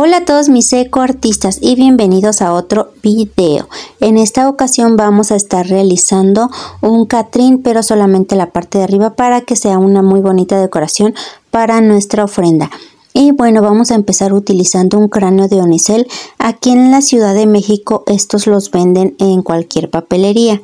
Hola a todos mis ecoartistas y bienvenidos a otro video. En esta ocasión vamos a estar realizando un catrín pero solamente la parte de arriba para que sea una muy bonita decoración para nuestra ofrenda. Y bueno, vamos a empezar utilizando un cráneo de onicel. Aquí en la Ciudad de México estos los venden en cualquier papelería.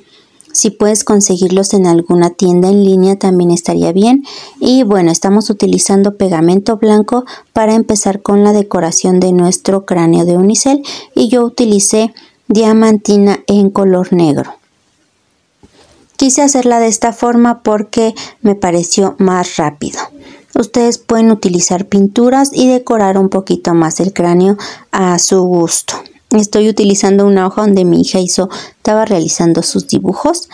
Si puedes conseguirlos en alguna tienda en línea también estaría bien. Y bueno, estamos utilizando pegamento blanco para empezar con la decoración de nuestro cráneo de unicel. Y yo utilicé diamantina en color negro. Quise hacerla de esta forma porque me pareció más rápido. Ustedes pueden utilizar pinturas y decorar un poquito más el cráneo a su gusto. Estoy utilizando una hoja donde mi hija hizo, estaba realizando sus dibujos.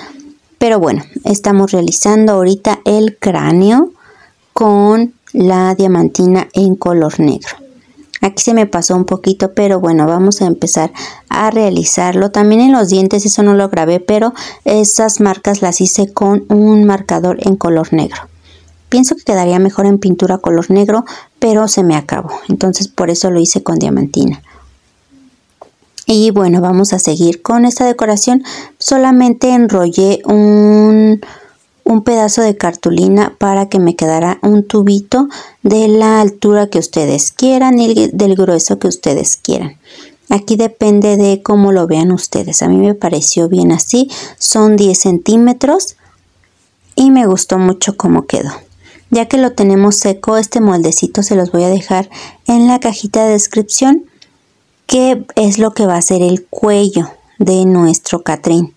Pero bueno, estamos realizando ahorita el cráneo con la diamantina en color negro. Aquí se me pasó un poquito, pero bueno, vamos a empezar a realizarlo. También en los dientes, eso no lo grabé, pero esas marcas las hice con un marcador en color negro. Pienso que quedaría mejor en pintura color negro, pero se me acabó. Entonces por eso lo hice con diamantina. Y bueno, vamos a seguir con esta decoración. Solamente enrollé un, pedazo de cartulina para que me quedara un tubito de la altura que ustedes quieran y del grueso que ustedes quieran. Aquí depende de cómo lo vean ustedes. A mí me pareció bien así. Son 10 centímetros y me gustó mucho cómo quedó. Ya que lo tenemos seco, este moldecito se los voy a dejar en la cajita de descripción ¿Qué es lo que va a ser el cuello de nuestro catrín?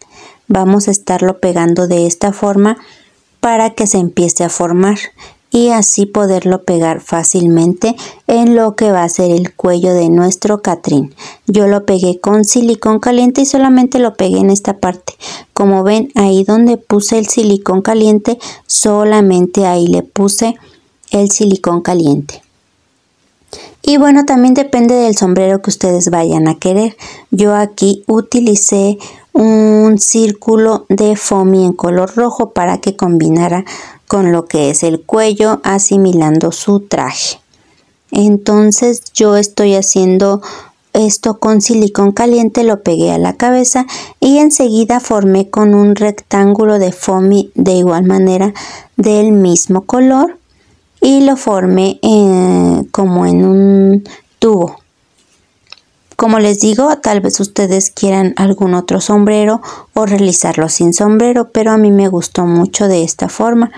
Vamos a estarlo pegando de esta forma para que se empiece a formar y así poderlo pegar fácilmente en lo que va a ser el cuello de nuestro catrín. Yo lo pegué con silicón caliente y solamente lo pegué en esta parte. Como ven ahí donde puse el silicón caliente solamente ahí le puse el silicón caliente. Y bueno, también depende del sombrero que ustedes vayan a querer. Yo aquí utilicé un círculo de foamy en color rojo para que combinara con lo que es el cuello asimilando su traje. Entonces yo estoy haciendo esto con silicón caliente lo pegué a la cabeza y enseguida formé con un rectángulo de foamy de igual manera del mismo color y lo forme como en un tubo. Como les digo, tal vez ustedes quieran algún otro sombrero o realizarlo sin sombrero, pero a mí me gustó mucho de esta forma.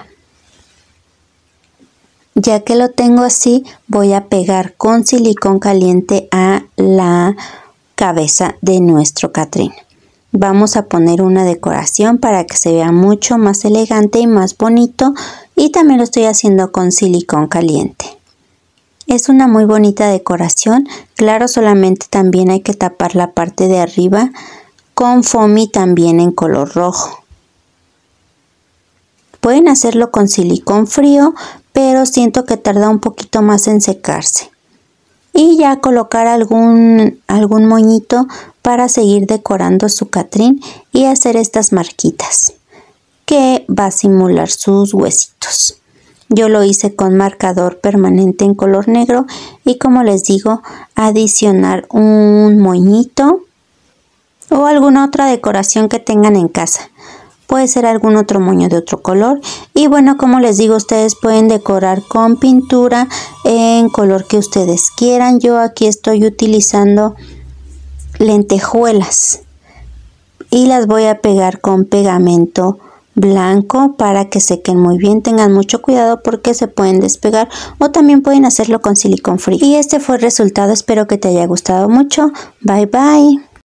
Ya que lo tengo así, voy a pegar con silicón caliente a la cabeza de nuestro Catrín. Vamos a poner una decoración para que se vea mucho más elegante y más bonito y también lo estoy haciendo con silicón caliente. Es una muy bonita decoración, claro solamente también hay que tapar la parte de arriba con foamy también en color rojo. Pueden hacerlo con silicón frío, pero siento que tarda un poquito más en secarse. Y ya colocar algún, algún moñito para seguir decorando su catrín y hacer estas marquitas que va a simular sus huesitos. Yo lo hice con marcador permanente en color negro y como les digo, adicionar un moñito o alguna otra decoración que tengan en casa. Puede ser algún otro moño de otro color. Y bueno, como les digo, ustedes pueden decorar con pintura en color que ustedes quieran. Yo aquí estoy utilizando lentejuelas y las voy a pegar con pegamento blanco para que sequen muy bien. Tengan mucho cuidado porque se pueden despegar o también pueden hacerlo con silicon free. Y este fue el resultado. Espero que te haya gustado mucho. Bye bye.